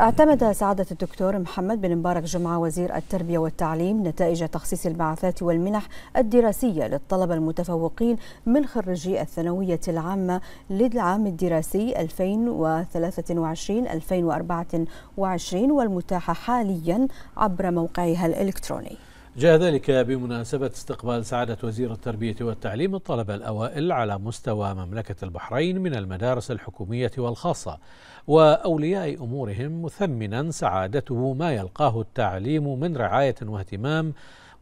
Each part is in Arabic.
اعتمد سعادة الدكتور محمد بن مبارك جمعة وزير التربية والتعليم نتائج تخصيص البعثات والمنح الدراسية للطلبة المتفوقين من خريجي الثانوية العامة للعام الدراسي 2023-2024 والمتاحة حاليا عبر موقعها الإلكتروني جاء ذلك بمناسبة استقبال سعادة وزير التربية والتعليم الطلبة الأوائل على مستوى مملكة البحرين من المدارس الحكومية والخاصة وأولياء أمورهم مثمنا سعادته ما يلقاه التعليم من رعاية واهتمام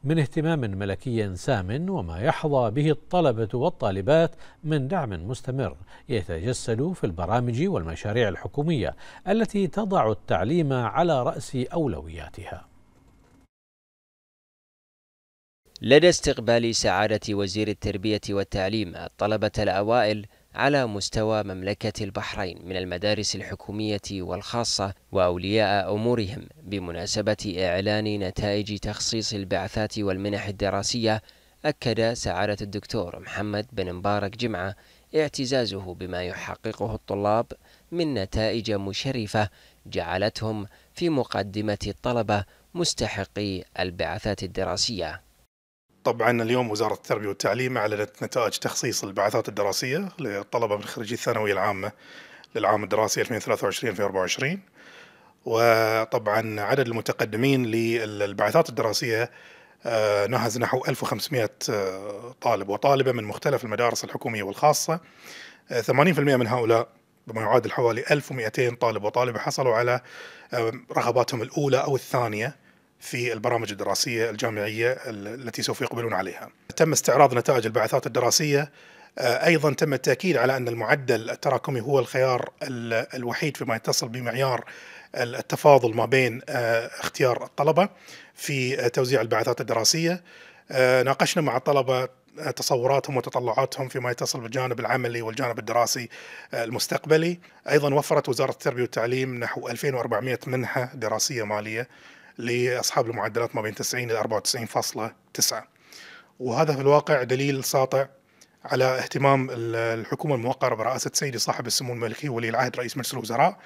من اهتمام ملكي سام وما يحظى به الطلبة والطالبات من دعم مستمر يتجسد في البرامج والمشاريع الحكومية التي تضع التعليم على رأس أولوياتها لدى استقبال سعادة وزير التربية والتعليم الطلبة الأوائل على مستوى مملكة البحرين من المدارس الحكومية والخاصة وأولياء أمورهم بمناسبة إعلان نتائج تخصيص البعثات والمنح الدراسية أكد سعادة الدكتور محمد بن مبارك جمعة اعتزازه بما يحققه الطلاب من نتائج مشرفة جعلتهم في مقدمة الطلبة مستحقي البعثات الدراسية طبعا اليوم وزارة التربية والتعليم أعلنت نتائج تخصيص البعثات الدراسية للطلبة من خريجي الثانوية العامة للعام الدراسي 2023 2024 وطبعا عدد المتقدمين للبعثات الدراسية آه، نهز نحو 1500 آه، طالب وطالبة من مختلف المدارس الحكومية والخاصة 80% آه، من هؤلاء بما يعادل حوالي 1200 طالب وطالبة حصلوا على رغباتهم الأولى أو الثانية في البرامج الدراسية الجامعية التي سوف يقبلون عليها تم استعراض نتائج البعثات الدراسية آه، أيضا تم التأكيد على أن المعدل التراكمي هو الخيار الوحيد فيما يتصل بمعيار التفاضل ما بين آه، اختيار الطلبة في آه، توزيع البعثات الدراسية ناقشنا مع الطلبة تصوراتهم وتطلعاتهم فيما يتصل بالجانب العملي والجانب الدراسي المستقبلي أيضا وفرت وزارة التربية والتعليم نحو 2400 منحة دراسية مالية لاصحاب المعدلات ما بين 90 الى 94.9 وهذا في الواقع دليل ساطع على اهتمام الحكومه الموقره برئاسه سيدي صاحب السمو الملكي ولي العهد رئيس مجلس الوزراء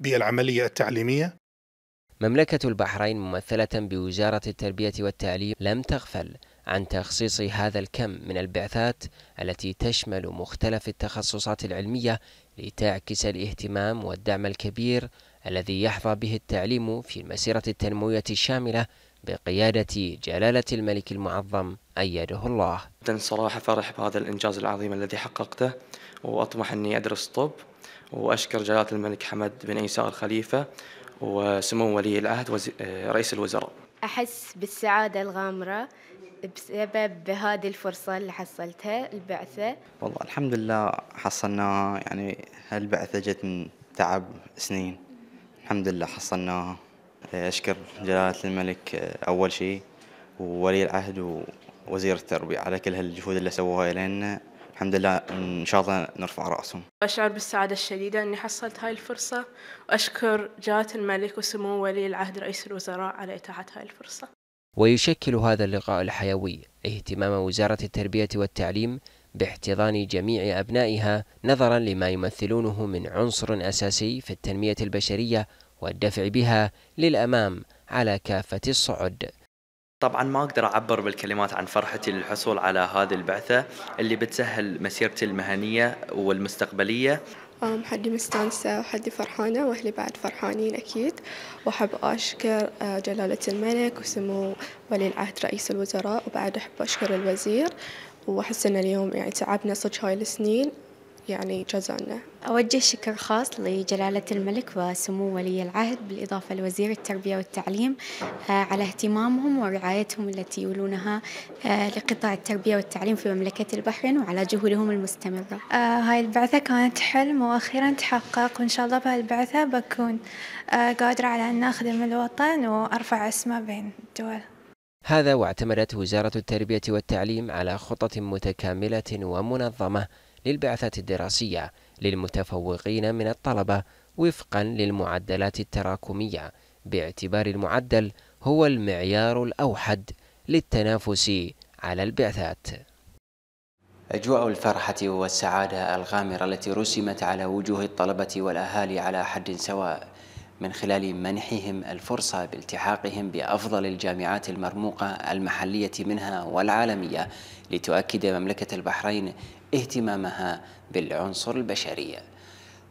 بالعمليه التعليميه مملكة البحرين ممثلة بوزارة التربية والتعليم لم تغفل عن تخصيص هذا الكم من البعثات التي تشمل مختلف التخصصات العلمية لتعكس الاهتمام والدعم الكبير الذي يحظى به التعليم في المسيرة التنموية الشاملة بقيادة جلالة الملك المعظم أيده الله صراحة فرح بهذا الإنجاز العظيم الذي حققته وأطمح أني أدرس طب وأشكر جلالة الملك حمد بن عيسى الخليفة وسمو ولي العهد آه، رئيس الوزراء أحس بالسعادة الغامرة بسبب هذه الفرصة اللي حصلتها البعثة والله الحمد لله حصلنا يعني هالبعثة جت من تعب سنين الحمد لله حصلناها آه، أشكر جلالة الملك آه، أول شيء وولي العهد ووزير التربية على كل هالجهود اللي سووها لنا الحمد لله إن شاء الله نرفع رأسهم أشعر بالسعادة الشديدة أني حصلت هاي الفرصة وأشكر جلالة الملك وسمو ولي العهد رئيس الوزراء على إتاحة هاي الفرصة ويشكل هذا اللقاء الحيوي اهتمام وزارة التربية والتعليم باحتضان جميع أبنائها نظرا لما يمثلونه من عنصر أساسي في التنمية البشرية والدفع بها للأمام على كافة الصعد طبعا ما اقدر اعبر بالكلمات عن فرحتي للحصول على هذه البعثه اللي بتسهل مسيرتي المهنيه والمستقبليه حدي مستانسة وحدي فرحانة وأهلي بعد فرحانين أكيد وأحب أشكر آه، جلالة الملك وسمو ولي العهد رئيس الوزراء وبعد أحب أشكر الوزير وأحس إن اليوم يعني تعبنا صدق هاي السنين يعني جزانا أوجه شكر خاص لجلالة الملك وسمو ولي العهد بالإضافة لوزير التربية والتعليم آه، على اهتمامهم ورعايتهم التي يولونها آه، لقطاع التربية والتعليم في مملكة البحرين وعلى جهودهم المستمرة آه، هاي البعثة كانت حلم وأخيرا تحقق وإن شاء الله بهالبعثة بكون قادرة على أن أخدم الوطن وأرفع اسمه بين الدول هذا واعتمدت وزارة التربية والتعليم على خطة متكاملة ومنظمة للبعثات الدراسية للمتفوقين من الطلبة وفقا للمعدلات التراكمية باعتبار المعدل هو المعيار الأوحد للتنافس على البعثات أجواء الفرحة والسعادة الغامرة التي رسمت على وجوه الطلبة والأهالي على حد سواء من خلال منحهم الفرصة بالتحاقهم بأفضل الجامعات المرموقة المحلية منها والعالمية لتؤكد مملكة البحرين اهتمامها بالعنصر البشري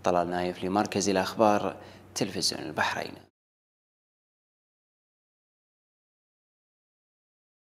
طلال نايف لمركز الأخبار تلفزيون البحرين